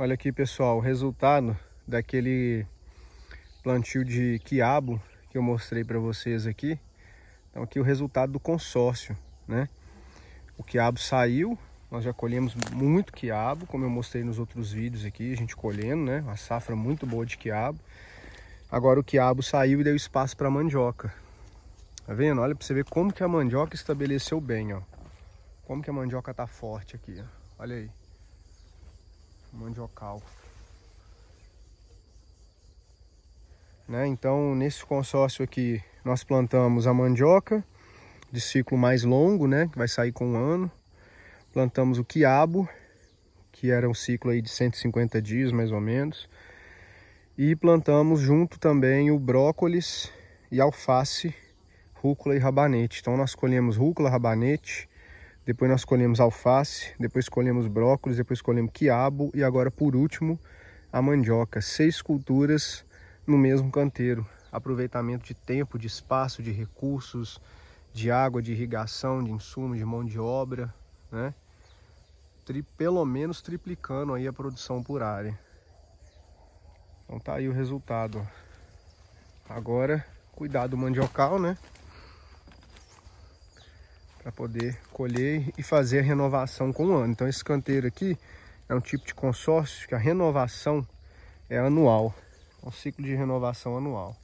Olha aqui, pessoal, o resultado daquele plantio de quiabo que eu mostrei para vocês aqui. Então aqui o resultado do consórcio, né? O quiabo saiu, nós já colhemos muito quiabo, como eu mostrei nos outros vídeos aqui, a gente colhendo, né? Uma safra muito boa de quiabo. Agora o quiabo saiu e deu espaço para mandioca. Tá vendo? Olha para você ver como que a mandioca estabeleceu bem, ó. Como que a mandioca tá forte aqui, ó. Olha aí mandiocal. Né? Então, nesse consórcio aqui, nós plantamos a mandioca de ciclo mais longo, né? que vai sair com um ano. Plantamos o quiabo, que era um ciclo aí de 150 dias, mais ou menos. E plantamos junto também o brócolis e alface, rúcula e rabanete. Então, nós colhemos rúcula, rabanete, depois nós colhemos alface, depois colhemos brócolis, depois colhemos quiabo e agora por último a mandioca. Seis culturas no mesmo canteiro. Aproveitamento de tempo, de espaço, de recursos, de água, de irrigação, de insumos, de mão de obra, né? Tri, pelo menos triplicando aí a produção por área. Então tá aí o resultado. Agora, cuidado mandiocal, né? para poder colher e fazer a renovação com o ano. Então esse canteiro aqui é um tipo de consórcio que a renovação é anual, é um ciclo de renovação anual.